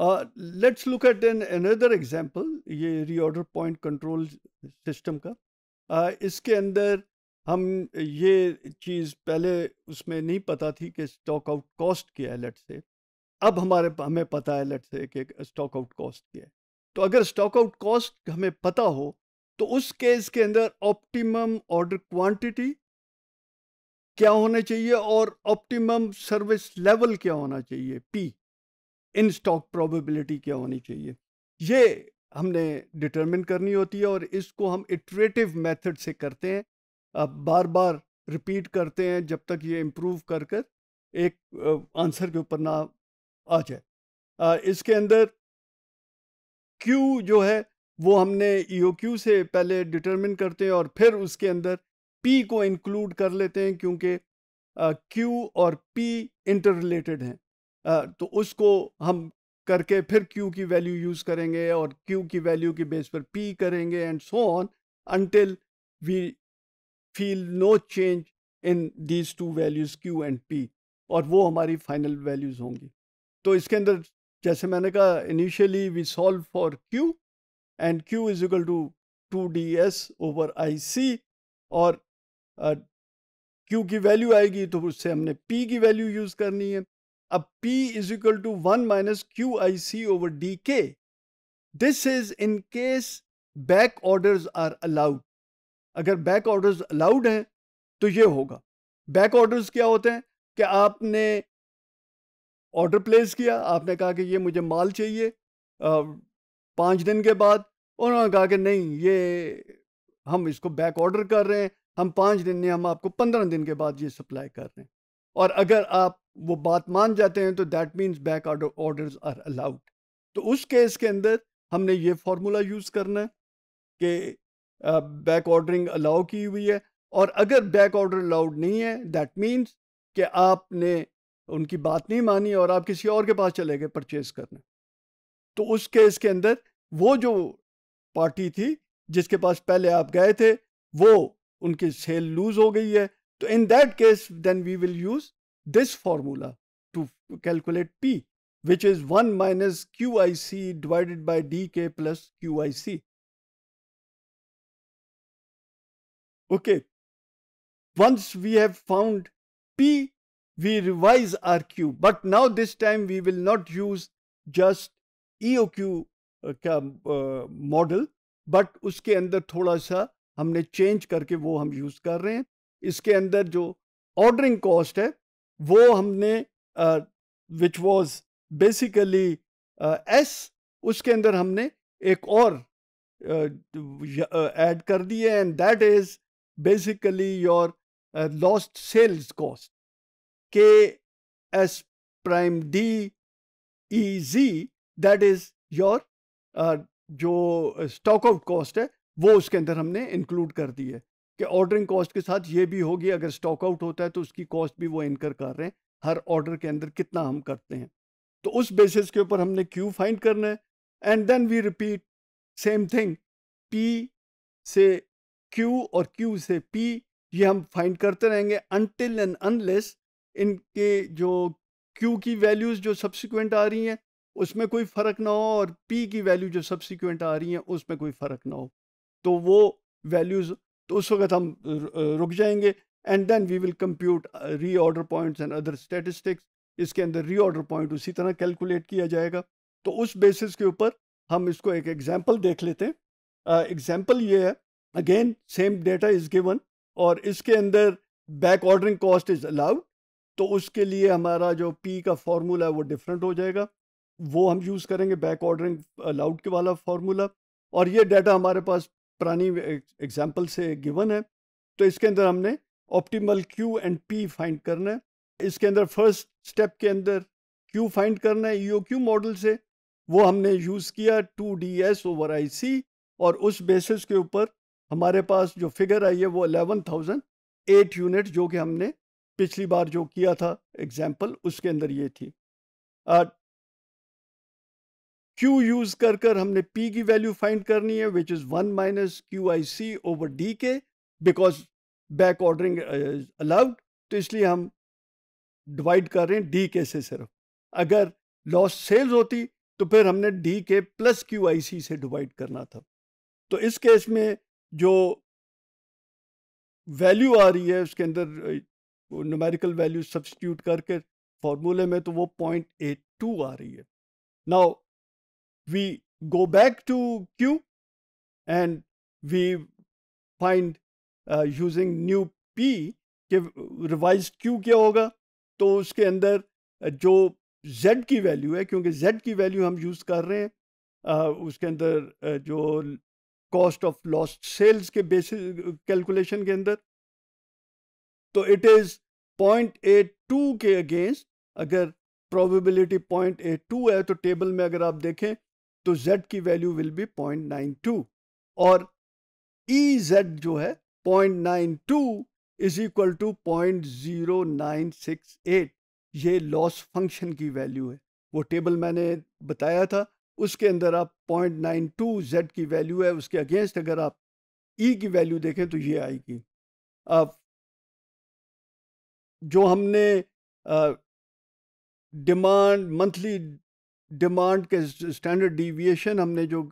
Let's look at an another example ये reorder point control system का uh, इसके अंदर हम ये चीज़ पहले उसमें नहीं पता थी कि स्टॉक आउट कॉस्ट क्या है लेट से अब हमारे हमें पता है लेट से कि स्टॉक आउट कॉस्ट क्या है तो अगर स्टॉक आउट कॉस्ट हमें पता हो तो उस केस के अंदर ऑप्टिमम ऑर्डर क्वांटिटी क्या होना चाहिए और ऑप्टिमम सर्विस लेवल क्या होना चाहिए पी इन स्टॉक प्रोबेबिलिटी क्या होनी चाहिए ये हमने डिटरमिन करनी होती है और इसको हम इटरेटिव मेथड से करते हैं अब बार बार रिपीट करते हैं जब तक ये इम्प्रूव कर कर एक आंसर के ऊपर ना आ जाए इसके अंदर क्यू जो है वो हमने ई e क्यू से पहले डिटरमिन करते हैं और फिर उसके अंदर पी को इंक्लूड कर लेते हैं क्योंकि क्यू और पी इंटर रिलेटेड हैं तो उसको हम करके फिर क्यू की वैल्यू यूज़ करेंगे और क्यू की वैल्यू के बेस पर पी करेंगे and so on until we feel no change in these two values q and p और वो हमारी फाइनल वैल्यूज होंगी तो इसके अंदर जैसे मैंने कहा initially we solve for q and q is equal to two D S over I C और uh, की वैल्यू आएगी तो उससे हमने पी की वैल्यू यूज़ करनी है अब P one minus Q I C over D K this is in case back orders are allowed अगर बैक ऑर्डर्स अलाउड हैं तो ये होगा बैक ऑर्डर्स क्या होते हैं कि आपने ऑर्डर प्लेस किया आपने कहा कि ये मुझे माल चाहिए पाँच दिन के बाद उन्होंने कहा कि नहीं ये हम इसको बैक ऑर्डर कर रहे हैं हम पाँच दिन नहीं हम आपको पंद्रह दिन के बाद ये सप्लाई कर रहे हैं और अगर आप वो बात मान जाते हैं तो that means back orders are allowed तो उस केस के अंदर हमने ये फार्मूला यूज़ करना है कि बैक ऑर्डरिंग अलाउ की हुई है और अगर बैक ऑर्डर अलाउड नहीं है दैट मीन्स कि आपने उनकी बात नहीं मानी और आप किसी और के पास चले गए परचेज करने तो उस केस के अंदर वो जो पार्टी थी जिसके पास पहले आप गए थे वो उनकी सेल लूज हो गई है तो in that case then we will use this formula to calculate P, which is 1 minus QIC divided by DK plus QIC. Okay, once we have found P, we revise our Q, but now this time we will not use just EOQ uh, uh, model, but uske andar thoda sa humne change karke wo hum use kar rahe hain. Iske andar jo ordering cost hai, वो हमने which was basically S उसके अंदर हमने एक और uh, कर दिए and that is basically your lost sales cost K S prime D E G that is your जो स्टॉक आउट कॉस्ट है वो उसके अंदर हमने इंक्लूड कर दी है कि ऑर्डरिंग कॉस्ट के साथ ये भी होगी अगर स्टॉक आउट होता है तो उसकी कॉस्ट भी वो इनकर कर रहे हैं हर ऑर्डर के अंदर कितना हम करते हैं तो उस बेसिस के ऊपर हमने क्यू फाइंड करना है and then we repeat same thing P से क्यू और क्यू से पी ये हम फाइंड करते रहेंगे अनटिल एंड अनलेस इनके जो क्यू की वैल्यूज़ जो सब्सिक्वेंट आ रही हैं उसमें कोई फ़र्क ना हो और पी की वैल्यू जो सब्सिक्वेंट आ रही हैं उसमें कोई फ़र्क ना हो तो वो वैल्यूज़ तो उस वक्त हम रुक जाएंगे and then we will compute reorder points and other statistics इसके अंदर री ऑर्डर पॉइंट उसी तरह कैलकुलेट किया जाएगा तो उस बेसिस के ऊपर हम इसको एक एग्जाम्पल देख लेते हैं एग्जाम्पल uh, ये है again same data is given और इसके अंदर back ordering cost is allowed तो उसके लिए हमारा जो पी का फार्मूला है वो डिफरेंट हो जाएगा वो हम यूज़ करेंगे बैक ऑर्डरिंग अलाउड के वाला फार्मूला और ये डाटा हमारे पास पुरानी एग्जाम्पल से गिवन है तो इसके अंदर हमने optimal Q and P find करना है इसके अंदर फर्स्ट स्टेप के अंदर क्यू फाइंड करना है ई क्यू मॉडल से वो हमने यूज़ किया two D S over I C और उस बेसिस के ऊपर हमारे पास जो फिगर आई है वो अलेवन थाउजेंड एट यूनिट जो कि हमने पिछली बार जो किया था एग्जाम्पल उसके अंदर ये थी क्यू यूज कर कर हमने पी की वैल्यू फाइंड करनी है which is one minus Q I C over D K because back ordering allowed तो इसलिए हम डिवाइड कर रहे हैं डी के से सिर्फ अगर लॉस सेल्स होती तो फिर हमने डी के प्लस क्यू आई सी से डिवाइड करना था तो इस केस में जो वैल्यू आ रही है उसके अंदर न्यूमेरिकल वैल्यू सब्सिट्यूट करके फॉर्मूले में तो वो पॉइंट एट टू आ रही है now we go back to Q and we find uh, using new P के revised क्यू क्या होगा तो उसके अंदर uh, जो जेड की वैल्यू है क्योंकि जेड की वैल्यू हम यूज़ कर रहे हैं आ, uh, उसके अंदर uh, जो कॉस्ट ऑफ लॉस्ट सेल्स के बेसिस कैलकुलेशन के अंदर तो it is point eight two के अगेंस्ट अगर प्रोबेबिलिटी पॉइंट ए टू है तो टेबल में अगर आप देखें तो z की वैल्यू विल बी 0.92 और ई e जेड जो है 0.92 इज इक्वल टू 0.0968 ये लॉस फंक्शन की वैल्यू है वो टेबल मैंने बताया था उसके अंदर आप 0.92 z की वैल्यू है उसके अगेंस्ट अगर आप ई e की वैल्यू देखें तो ये आएगी अब जो हमने डिमांड मंथली डिमांड के स्टैंडर्ड डिविएशन हमने जो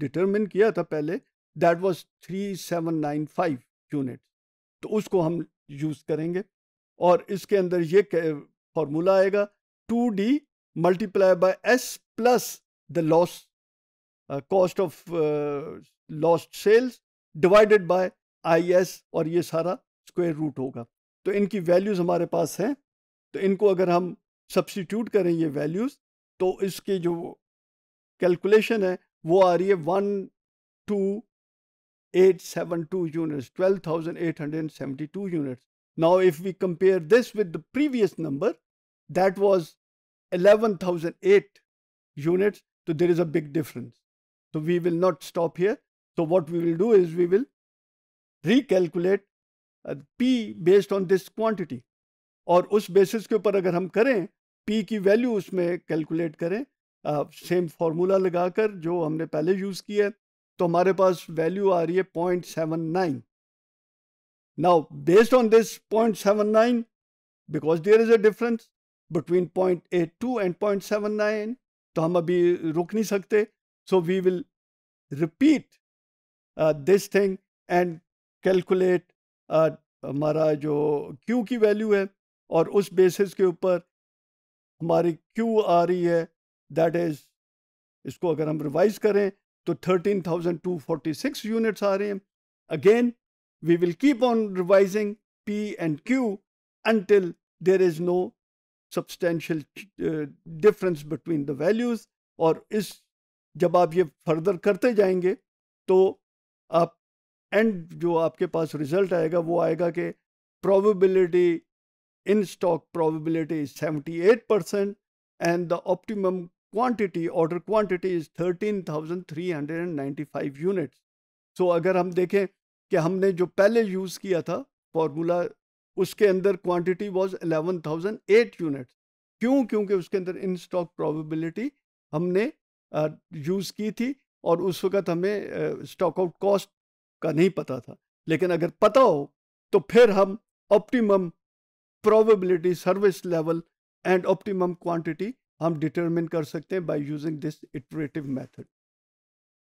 डिटरमिन किया था पहले दैट वाज 3795 यूनिट तो उसको हम यूज़ करेंगे और इसके अंदर ये फॉर्मूला आएगा two D multiply by S plus the loss cost of lost sales divided by I S और ये सारा स्क्वायर रूट होगा तो इनकी वैल्यूज़ हमारे पास हैं तो इनको अगर हम सब्सिट्यूट करें ये वैल्यूज़ तो इसकी जो कैलकुलेशन है वो आ रही है one two eight seven two units twelve thousand eight hundred and seventy two units now if we compare this with the previous number that was eleven thousand eight units तो there is a big difference तो we will not stop here तो what we will do is we will recalculate P based on this quantity और उस basis के ऊपर अगर हम करें पी की वैल्यू उसमें कैलकुलेट करें सेम फार्मूला लगाकर जो हमने पहले यूज़ किया है तो हमारे पास वैल्यू आ रही है point seven nine now based on this point seven nine because there is a difference between point eight two and point seven nine तो हम अभी रुक नहीं सकते so we will repeat this thing and calculate हमारा जो Q की value है और उस बेसिस के ऊपर हमारी क्यू आ रही है दैट इज़ इसको अगर हम रिवाइज करें तो 13,246 यूनिट्स आ रहे हैं again we will keep on revising P and Q until there is no substantial difference between the values और इस जब आप ये फर्दर करते जाएंगे तो आप एंड जो आपके पास रिजल्ट आएगा वो आएगा कि probability in stock probability is 78% and the optimum quantity order quantity is 13,395 units. So so, अगर हम देखें कि हमने जो पहले यूज़ किया था फॉर्मूला उसके अंदर क्वांटिटी वाज 11,008 यूनिट्स क्यों क्योंकि उसके अंदर इन स्टॉक प्रोबेबिलिटी हमने यूज़ की थी और उस वक़्त हमें स्टॉक आउट कॉस्ट का नहीं पता था लेकिन अगर पता हो तो फिर हम optimum probability service level and optimum quantity हम डिटरमिन कर सकते हैं by using this iterative method